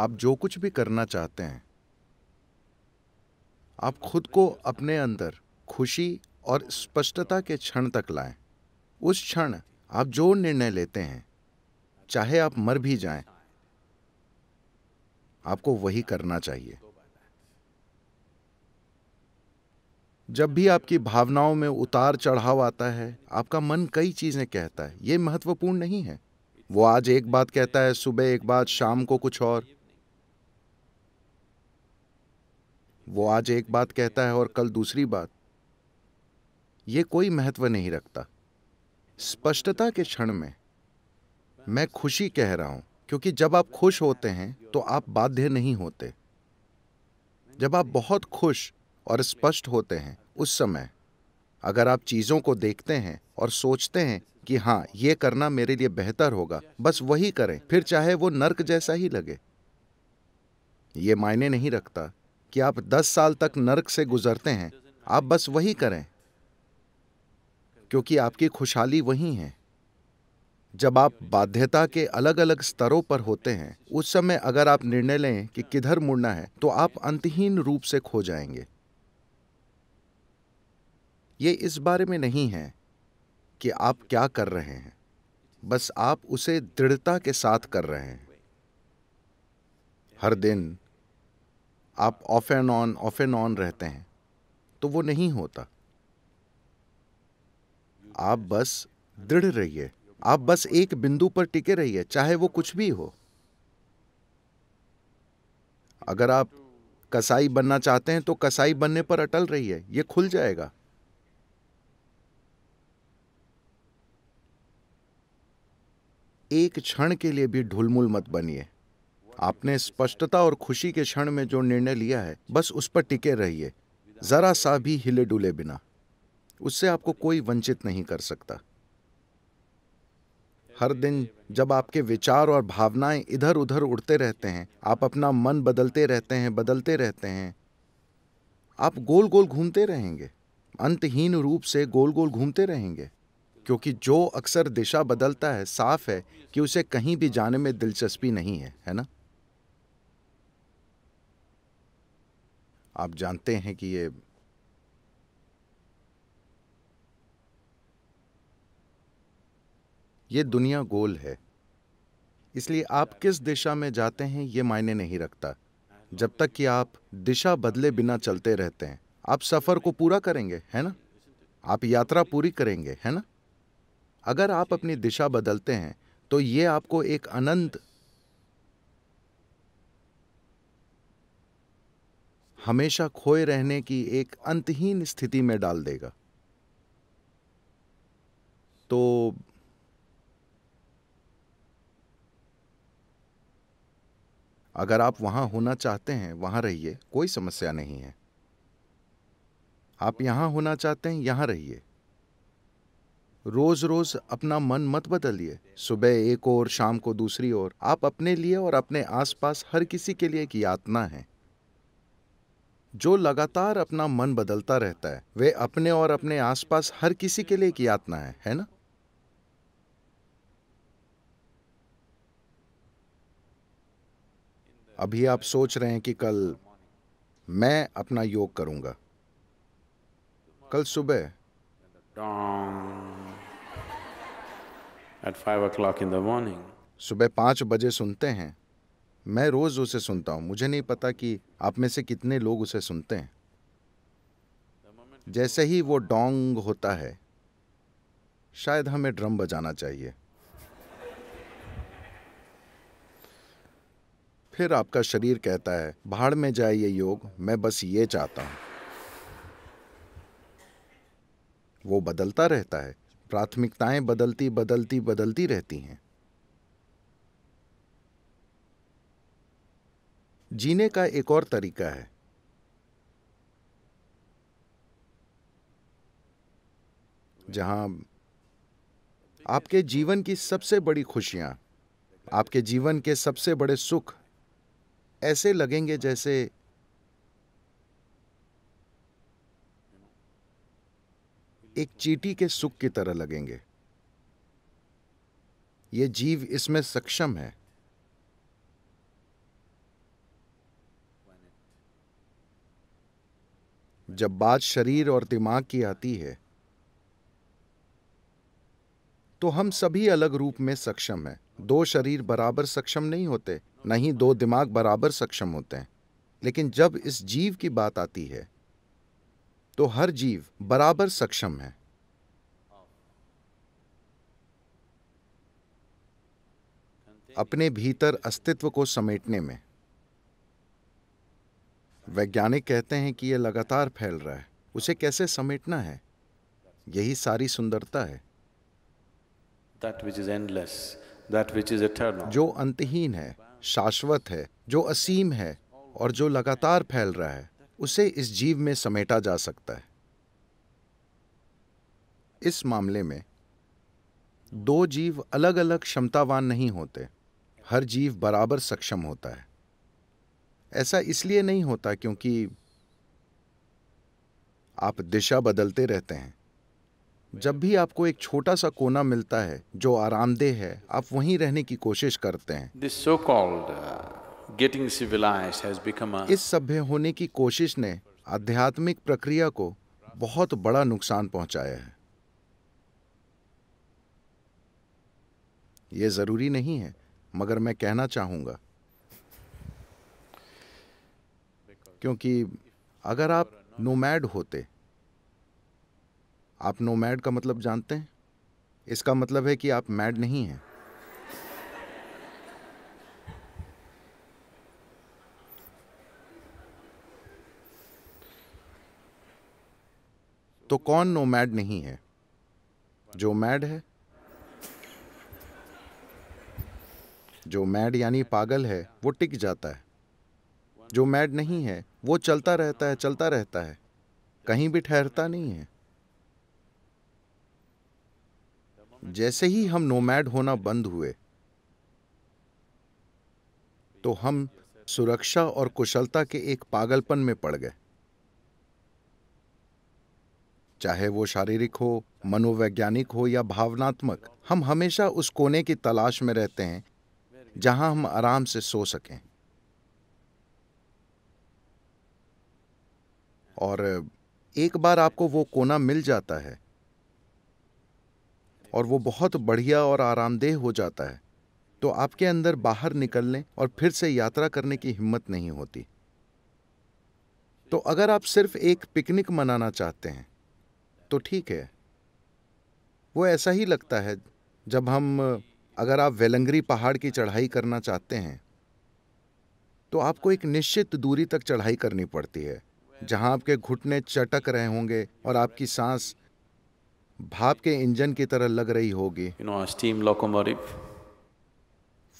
आप जो कुछ भी करना चाहते हैं आप खुद को अपने अंदर खुशी और स्पष्टता के क्षण तक लाएं। उस क्षण आप जो निर्णय लेते हैं चाहे आप मर भी जाएं, आपको वही करना चाहिए जब भी आपकी भावनाओं में उतार चढ़ाव आता है आपका मन कई चीजें कहता है ये महत्वपूर्ण नहीं है वो आज एक बात कहता है सुबह एक बात शाम को कुछ और वो आज एक बात कहता है और कल दूसरी बात ये कोई महत्व नहीं रखता स्पष्टता के क्षण में मैं खुशी कह रहा हूं क्योंकि जब आप खुश होते हैं तो आप बाध्य नहीं होते जब आप बहुत खुश और स्पष्ट होते हैं उस समय अगर आप चीज़ों को देखते हैं और सोचते हैं कि हाँ ये करना मेरे लिए बेहतर होगा बस वही करें फिर चाहे वो नर्क जैसा ही लगे ये मायने नहीं रखता कि आप दस साल तक नरक से गुजरते हैं आप बस वही करें क्योंकि आपकी खुशहाली वही है जब आप बाध्यता के अलग अलग स्तरों पर होते हैं उस समय अगर आप निर्णय लें कि किधर मुड़ना है तो आप अंतहीन रूप से खो जाएंगे ये इस बारे में नहीं है कि आप क्या कर रहे हैं बस आप उसे दृढ़ता के साथ कर रहे हैं हर दिन आप off and on off and on रहते हैं तो वो नहीं होता आप बस दृढ़ रहिए आप बस एक बिंदु पर टिके रहिए चाहे वो कुछ भी हो अगर आप कसाई बनना चाहते हैं तो कसाई बनने पर अटल रहिए ये खुल जाएगा एक क्षण के लिए भी ढुलमुल मत बनिए आपने स्पष्टता और खुशी के क्षण में जो निर्णय लिया है बस उस पर टिके रहिए जरा सा भी हिले डुले बिना उससे आपको कोई वंचित नहीं कर सकता हर दिन जब आपके विचार और भावनाएं इधर उधर उड़ते रहते हैं आप अपना मन बदलते रहते हैं बदलते रहते हैं आप गोल गोल घूमते रहेंगे अंतहीन रूप से गोल गोल घूमते रहेंगे क्योंकि जो अक्सर दिशा बदलता है साफ है कि उसे कहीं भी जाने में दिलचस्पी नहीं है है ना आप जानते हैं कि ये ये दुनिया गोल है इसलिए आप किस दिशा में जाते हैं ये मायने नहीं रखता जब तक कि आप दिशा बदले बिना चलते रहते हैं आप सफ़र को पूरा करेंगे है ना आप यात्रा पूरी करेंगे है ना अगर आप अपनी दिशा बदलते हैं तो ये आपको एक अनंत हमेशा खोए रहने की एक अंतहीन स्थिति में डाल देगा तो अगर आप वहां होना चाहते हैं वहां रहिए कोई समस्या नहीं है आप यहां होना चाहते हैं यहां रहिए रोज रोज अपना मन मत बदलिए सुबह एक और शाम को दूसरी ओर आप अपने लिए और अपने आसपास हर किसी के लिए एक यातना है जो लगातार अपना मन बदलता रहता है वे अपने और अपने आसपास हर किसी के लिए एक यातना है है ना अभी आप सोच रहे हैं कि कल मैं अपना योग करूंगा कल सुबह eight five o'clock in the morning सुबह पांच बजे सुनते हैं मैं रोज़ उसे सुनता हूँ मुझे नहीं पता कि आप में से कितने लोग उसे सुनते हैं जैसे ही वो डोंग होता है शायद हमें ड्रम बजाना चाहिए फिर आपका शरीर कहता है भाड़ में जाए ये योग मैं बस ये चाहता हूं वो बदलता रहता है प्राथमिकताएं बदलती बदलती बदलती रहती हैं जीने का एक और तरीका है जहां आपके जीवन की सबसे बड़ी खुशियां आपके जीवन के सबसे बड़े सुख ऐसे लगेंगे जैसे एक चीटी के सुख की तरह लगेंगे ये जीव इसमें सक्षम है जब बात शरीर और दिमाग की आती है तो हम सभी अलग रूप में सक्षम हैं दो शरीर बराबर सक्षम नहीं होते नहीं दो दिमाग बराबर सक्षम होते हैं लेकिन जब इस जीव की बात आती है तो हर जीव बराबर सक्षम है अपने भीतर अस्तित्व को समेटने में वैज्ञानिक कहते हैं कि यह लगातार फैल रहा है उसे कैसे समेटना है यही सारी सुंदरता है जो अंतहीन है शाश्वत है जो असीम है और जो लगातार फैल रहा है उसे इस जीव में समेटा जा सकता है इस मामले में दो जीव अलग अलग क्षमतावान नहीं होते हर जीव बराबर सक्षम होता है ऐसा इसलिए नहीं होता क्योंकि आप दिशा बदलते रहते हैं जब भी आपको एक छोटा सा कोना मिलता है जो आरामदेह है आप वहीं रहने की कोशिश करते हैं दिस सो कॉल्ड इस सभ्य होने की कोशिश ने आध्यात्मिक प्रक्रिया को बहुत बड़ा नुकसान पहुंचाया है ये जरूरी नहीं है मगर मैं कहना चाहूंगा क्योंकि अगर आप नोमैड होते आप नोमैड का मतलब जानते हैं इसका मतलब है कि आप मैड नहीं हैं तो कौन नोमैड नहीं है जो मैड है जो मैड यानी पागल है वो टिक जाता है जो मैड नहीं है वो चलता रहता है चलता रहता है कहीं भी ठहरता नहीं है जैसे ही हम नोमैड होना बंद हुए तो हम सुरक्षा और कुशलता के एक पागलपन में पड़ गए चाहे वो शारीरिक हो मनोवैज्ञानिक हो या भावनात्मक हम हमेशा उस कोने की तलाश में रहते हैं जहां हम आराम से सो सकें और एक बार आपको वो कोना मिल जाता है और वो बहुत बढ़िया और आरामदेह हो जाता है तो आपके अंदर बाहर निकलने और फिर से यात्रा करने की हिम्मत नहीं होती तो अगर आप सिर्फ एक पिकनिक मनाना चाहते हैं तो ठीक है वो ऐसा ही लगता है जब हम अगर आप वेलंगरी पहाड़ की चढ़ाई करना चाहते हैं तो आपको एक निश्चित दूरी तक चढ़ाई करनी पड़ती है जहां आपके घुटने चटक रहे होंगे और आपकी सांस भाप के इंजन की तरह लग रही होगी you know,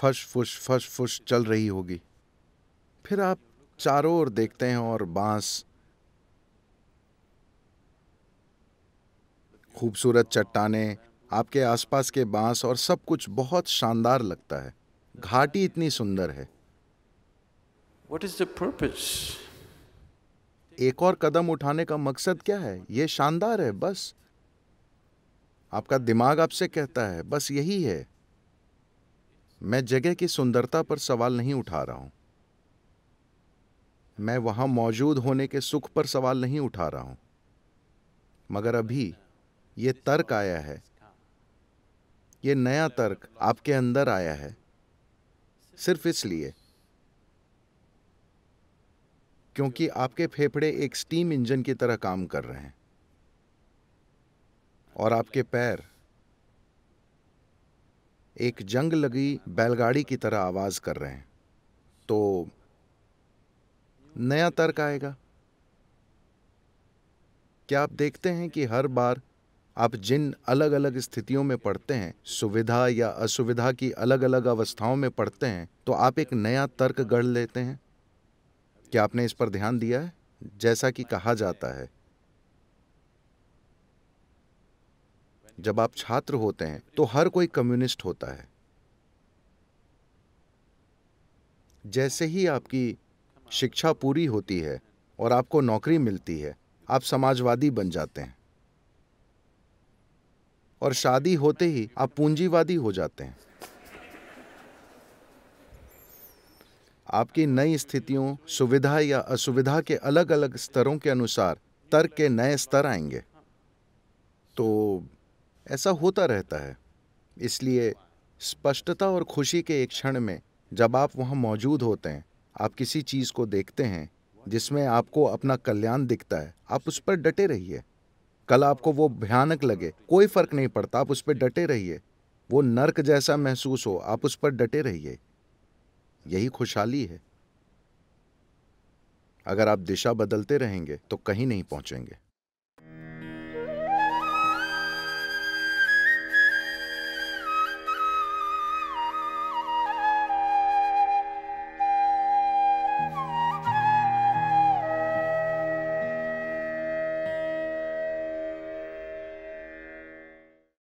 फश फुश फश फुश चल रही होगी फिर आप चारों ओर देखते हैं और बांस खूबसूरत चट्टाने आपके आसपास के बांस और सब कुछ बहुत शानदार लगता है घाटी इतनी सुंदर है वट इज द पर्पज एक और कदम उठाने का मकसद क्या है ये शानदार है बस आपका दिमाग आपसे कहता है बस यही है मैं जगह की सुंदरता पर सवाल नहीं उठा रहा हूं मैं वहां मौजूद होने के सुख पर सवाल नहीं उठा रहा हूं मगर अभी यह तर्क आया है यह नया तर्क आपके अंदर आया है सिर्फ इसलिए क्योंकि आपके फेफड़े एक स्टीम इंजन की तरह काम कर रहे हैं और आपके पैर एक जंग लगी बैलगाड़ी की तरह आवाज़ कर रहे हैं तो नया तर्क आएगा क्या आप देखते हैं कि हर बार आप जिन अलग अलग स्थितियों में पढ़ते हैं सुविधा या असुविधा की अलग अलग अवस्थाओं में पढ़ते हैं तो आप एक नया तर्क गढ़ लेते हैं क्या आपने इस पर ध्यान दिया है जैसा कि कहा जाता है जब आप छात्र होते हैं तो हर कोई कम्युनिस्ट होता है जैसे ही आपकी शिक्षा पूरी होती है और आपको नौकरी मिलती है आप समाजवादी बन जाते हैं और शादी होते ही आप पूंजीवादी हो जाते हैं आपकी नई स्थितियों सुविधा या असुविधा के अलग अलग स्तरों के अनुसार तर्क के नए स्तर आएंगे तो ऐसा होता रहता है इसलिए स्पष्टता और खुशी के एक क्षण में जब आप वहाँ मौजूद होते हैं आप किसी चीज़ को देखते हैं जिसमें आपको अपना कल्याण दिखता है आप उस पर डटे रहिए कल आपको वो भयानक लगे कोई फर्क नहीं पड़ता आप उस पर डटे रहिए वो नर्क जैसा महसूस हो आप उस पर डटे रहिए यही खुशहाली है अगर आप दिशा बदलते रहेंगे तो कहीं नहीं पहुंचेंगे